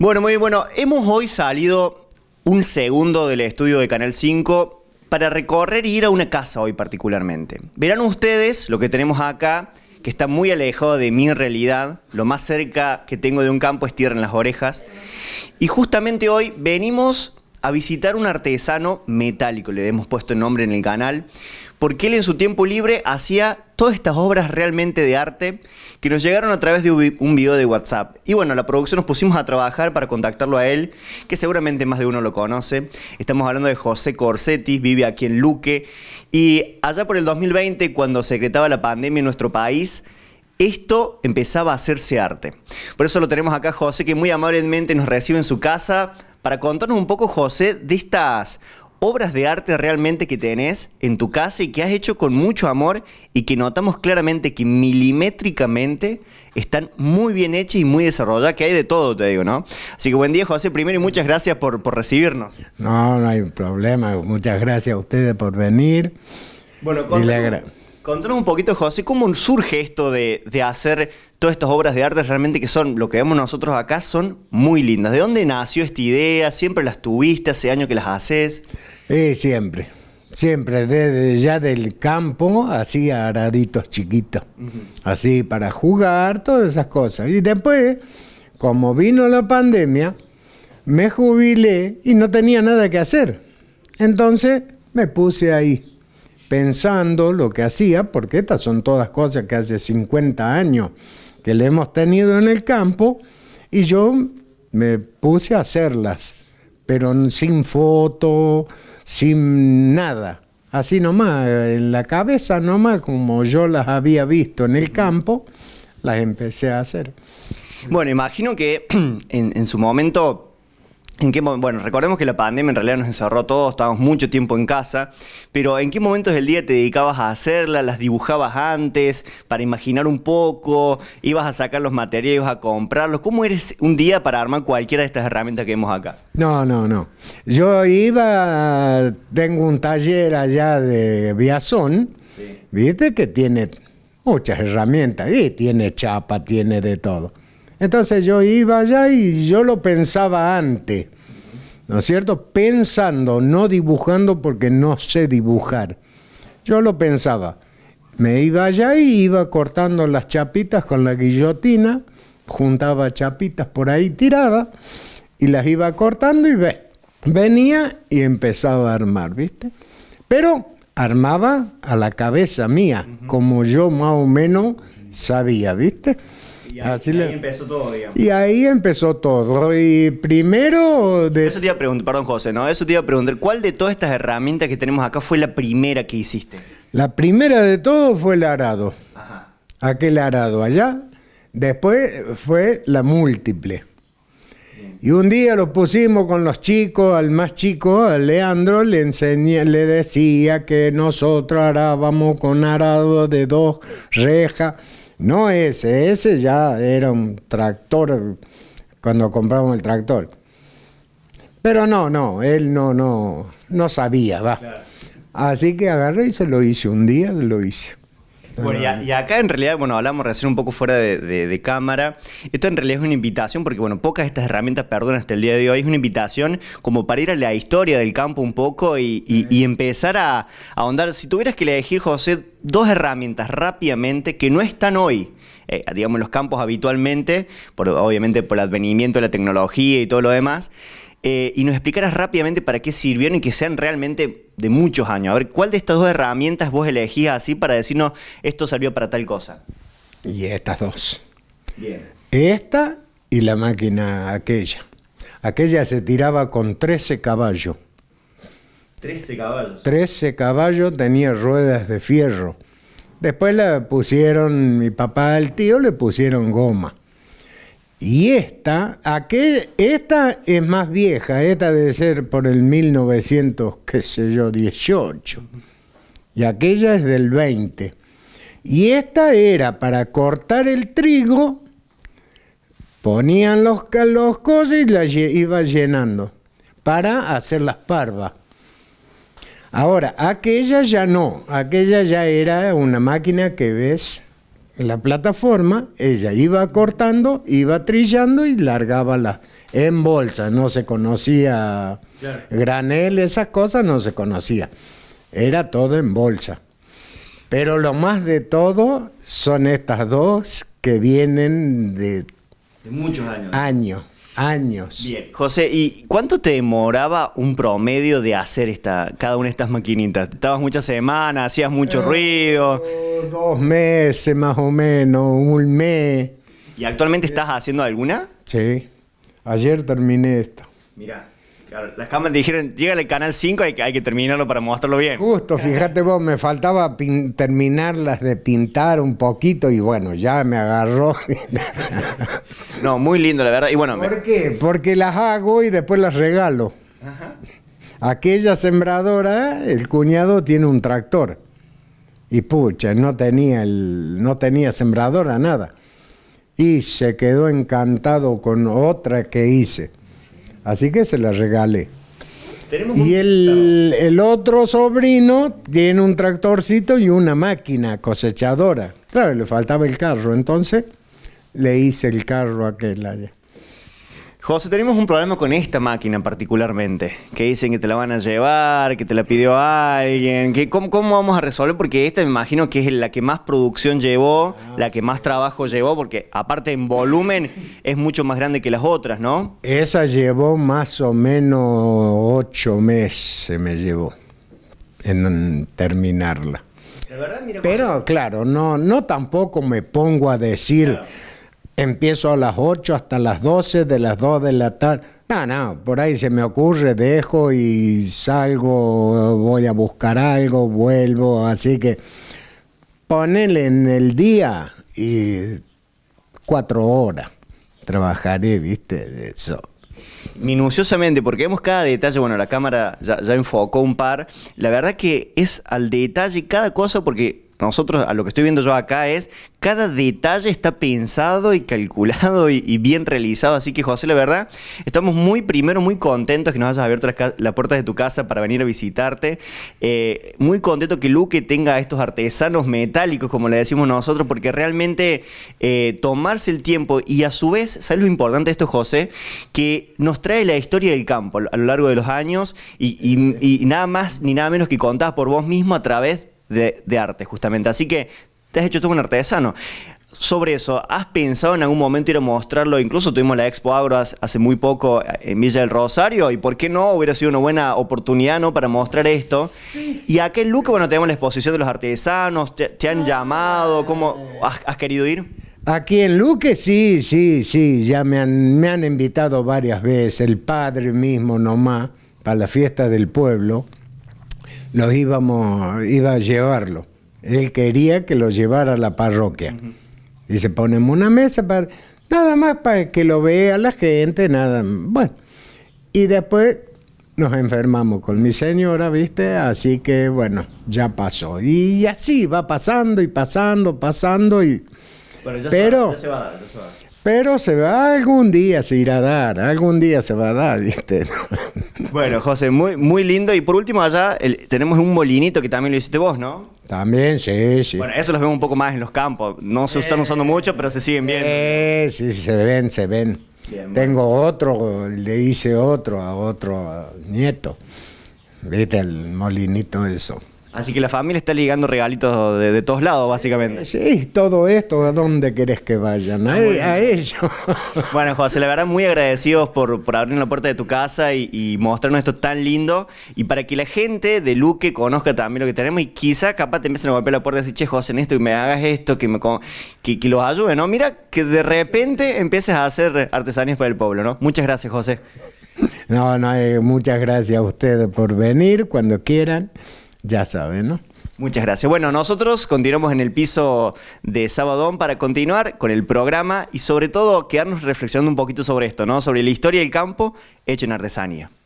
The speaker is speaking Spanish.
Bueno, muy bien, bueno, hemos hoy salido un segundo del estudio de Canal 5 para recorrer y ir a una casa hoy particularmente. Verán ustedes lo que tenemos acá, que está muy alejado de mi realidad, lo más cerca que tengo de un campo es tierra en las orejas, y justamente hoy venimos a visitar un artesano metálico, le hemos puesto el nombre en el canal, porque él en su tiempo libre hacía todas estas obras realmente de arte que nos llegaron a través de un video de WhatsApp. Y bueno, la producción nos pusimos a trabajar para contactarlo a él, que seguramente más de uno lo conoce. Estamos hablando de José Corsetti, vive aquí en Luque. Y allá por el 2020, cuando secretaba la pandemia en nuestro país, esto empezaba a hacerse arte. Por eso lo tenemos acá José, que muy amablemente nos recibe en su casa para contarnos un poco, José, de estas obras de arte realmente que tenés en tu casa y que has hecho con mucho amor y que notamos claramente que milimétricamente están muy bien hechas y muy desarrolladas, que hay de todo, te digo, ¿no? Así que buen día, José, primero y muchas gracias por, recibirnos. No, no hay problema, muchas gracias a ustedes por venir. Bueno, con... Contanos un poquito, José, cómo surge esto de, hacer todas estas obras de arte realmente que son, lo que vemos nosotros acá, son muy lindas. ¿De dónde nació esta idea? ¿Siempre las tuviste hace años que las haces? Eh, siempre, siempre, desde ya del campo, así araditos chiquitos, así para jugar, todas esas cosas. Y después, como vino la pandemia, me jubilé y no tenía nada que hacer. Entonces me puse ahí pensando lo que hacía, porque estas son todas cosas que hace 50 años que le hemos tenido en el campo, y yo me puse a hacerlas, pero sin foto, sin nada, así nomás, en la cabeza nomás, como yo las había visto en el campo, las empecé a hacer. Bueno, imagino que en, en su momento bueno, recordemos que la pandemia en realidad nos encerró todos, estábamos mucho tiempo en casa, pero ¿en qué momentos del día te dedicabas a hacerla? ¿Las dibujabas antes para imaginar un poco? ¿Ibas a sacar los materiales, a comprarlos? ¿Cómo eres un día para armar cualquiera de estas herramientas que vemos acá? No, no, no. Yo iba, tengo un taller allá de Viazón, viste que tiene muchas herramientas, y tiene chapa, tiene de todo. Entonces yo iba allá y yo lo pensaba antes, ¿no es cierto? Pensando, no dibujando porque no sé dibujar. Yo lo pensaba. Me iba allá y iba cortando las chapitas con la guillotina, juntaba chapitas por ahí tiraba y las iba cortando y ve, venía y empezaba a armar, ¿viste? Pero armaba a la cabeza mía, como yo más o menos sabía, ¿viste? Y ahí, empezó todo, digamos. Y ahí empezó todo. Y primero... Eso te iba a preguntar, perdón José, ¿no? Eso te iba a preguntar, ¿cuál de todas estas herramientas que tenemos acá fue la primera que hiciste? La primera de todo fue el arado. Ajá. Aquel arado allá. Después fue la múltiple. Y un día lo pusimos con los chicos, al más chico, a Leandro, le, enseñé, le decía que nosotros arábamos con arado de dos rejas. No ese, ese ya era un tractor cuando compramos el tractor. Pero no, no, él no, no, no sabía, va. Así que agarré y se lo hice un día, lo hice. Bueno, y, acá en realidad, bueno, hablamos recién un poco fuera de, cámara. Esto en realidad es una invitación, porque bueno, pocas de estas herramientas perdón hasta el día de hoy. Es una invitación como para ir a la historia del campo un poco y, empezar a, ahondar. Si tuvieras que elegir, José, dos herramientas rápidamente que no están hoy. Eh, digamos, en los campos habitualmente, por, obviamente por el advenimiento de la tecnología y todo lo demás, eh, y nos explicaras rápidamente para qué sirvieron y que sean realmente de muchos años. A ver, ¿cuál de estas dos herramientas vos elegías así para decirnos esto salió para tal cosa? Y estas dos. Bien. Esta y la máquina aquella. Aquella se tiraba con 13 caballos. 13 caballos. 13 caballos tenía ruedas de fierro. Después la pusieron, mi papá, el tío, le pusieron goma. Y esta, esta es más vieja, esta debe ser por el 1900, qué sé yo, 18. Y aquella es del 20. Y esta era para cortar el trigo, ponían los, los y la iba llenando para hacer las parvas. Ahora, aquella ya no, aquella ya era una máquina que ves la plataforma, ella iba cortando, iba trillando y largaba la en bolsa, no se conocía granel, esas cosas no se conocía. Era todo en bolsa. Pero lo más de todo son estas dos que vienen de, muchos Años. Años. Bien. José, ¿y cuánto te demoraba un promedio de hacer esta, cada una de estas maquinitas? ¿Estabas muchas semanas? ¿Hacías mucho eh, ruido? Dos meses más o menos, un mes. ¿Y actualmente estás haciendo alguna? Sí. Ayer terminé esta. Mira las cámaras dijeron, llega al canal 5, hay que, hay que terminarlo para mostrarlo bien. Justo, fíjate vos, me faltaba terminarlas de pintar un poquito y bueno, ya me agarró. no, muy lindo, la verdad. Y bueno, ¿Por qué? Porque las hago y después las regalo. Aquella sembradora, el cuñado tiene un tractor. Y pucha, no tenía, el, no tenía sembradora, nada. Y se quedó encantado con otra que hice Así que se la regalé. Y el, otro sobrino tiene un tractorcito y una máquina cosechadora. Claro, le faltaba el carro, entonces le hice el carro a aquel área. José, tenemos un problema con esta máquina particularmente, que dicen que te la van a llevar, que te la pidió alguien, que cómo, vamos a resolver, porque esta me imagino que es la que más producción llevó, la que más trabajo llevó, porque aparte en volumen es mucho más grande que las otras, ¿no? Esa llevó más o menos ocho meses, me llevó en terminarla. Pero claro, no, no tampoco me pongo a decir empiezo a las 8 hasta las 12, de las 2 de la tarde. No, no, por ahí se me ocurre, dejo y salgo, voy a buscar algo, vuelvo, así que ponele en el día y cuatro horas trabajaré, viste, eso minuciosamente, porque vemos cada detalle, bueno, la cámara ya, ya, enfocó un par, la verdad que es al detalle cada cosa porque nosotros, a lo que estoy viendo yo acá es, cada detalle está pensado y calculado y, bien realizado. Así que, José, la verdad, estamos muy, primero, muy contentos que nos hayas abierto las, la puertas de tu casa para venir a visitarte. Eh, muy contento que Luque tenga estos artesanos metálicos, como le decimos nosotros, porque realmente eh, tomarse el tiempo y a su vez, ¿sabes lo importante de esto, José? Que nos trae la historia del campo a lo largo de los años y, nada más ni nada menos que contás por vos mismo a través de, arte, justamente. Así que te has hecho tú un artesano. Sobre eso, ¿has pensado en algún momento ir a mostrarlo? Incluso tuvimos la Expo Agro hace muy poco eh, en Villa del Rosario, y por qué no hubiera sido una buena oportunidad ¿no? para mostrar esto. Y aquí en Luque, bueno, tenemos la exposición de los artesanos, te, han ah. llamado, ¿cómo has, querido ir? Aquí en Luque sí, sí, sí, ya me han, me han invitado varias veces, el padre mismo nomás, para la fiesta del pueblo lo íbamos, iba a llevarlo. Él quería que lo llevara a la parroquia. y se ponen ponemos una mesa para, nada más para que lo vea la gente, nada Bueno, y después nos enfermamos con mi señora, ¿viste? Así que bueno, ya pasó. Y así va pasando y pasando, pasando y... Pero pero, se, va, Pero se va, algún día se irá a dar, algún día se va a dar, ¿viste? Bueno, José, muy, muy lindo. Y por último, allá tenemos un molinito que también lo hiciste vos, ¿no? También, sí, sí. Bueno, eso los vemos un poco más en los campos. No se están eh, usando mucho, pero se siguen viendo. Eh, sí, sí, se ven, se ven. Tengo otro, le hice otro a otro nieto. Viste el molinito eso. Así que la familia está ligando regalitos de, todos lados, básicamente. Sí, todo esto, ¿a dónde querés que vayan? A, e-, ellos. Bueno, José, la verdad, muy agradecidos por, por abrir la puerta de tu casa y, mostrarnos esto tan lindo. Y para que la gente de Luque conozca también lo que tenemos y quizá capaz te empiecen a golpear la puerta y decir, che, José, en esto y me hagas esto, que, me, que, los ayude, ¿no? Mira, que de repente empieces a hacer artesanías para el pueblo, ¿no? Muchas gracias, José. No, no, eh, muchas gracias a ustedes por venir cuando quieran. Ya saben, ¿no? Muchas gracias. Bueno, nosotros continuamos en el piso de Sabadón para continuar con el programa y sobre todo quedarnos reflexionando un poquito sobre esto, ¿no? Sobre la historia del campo hecho en artesanía.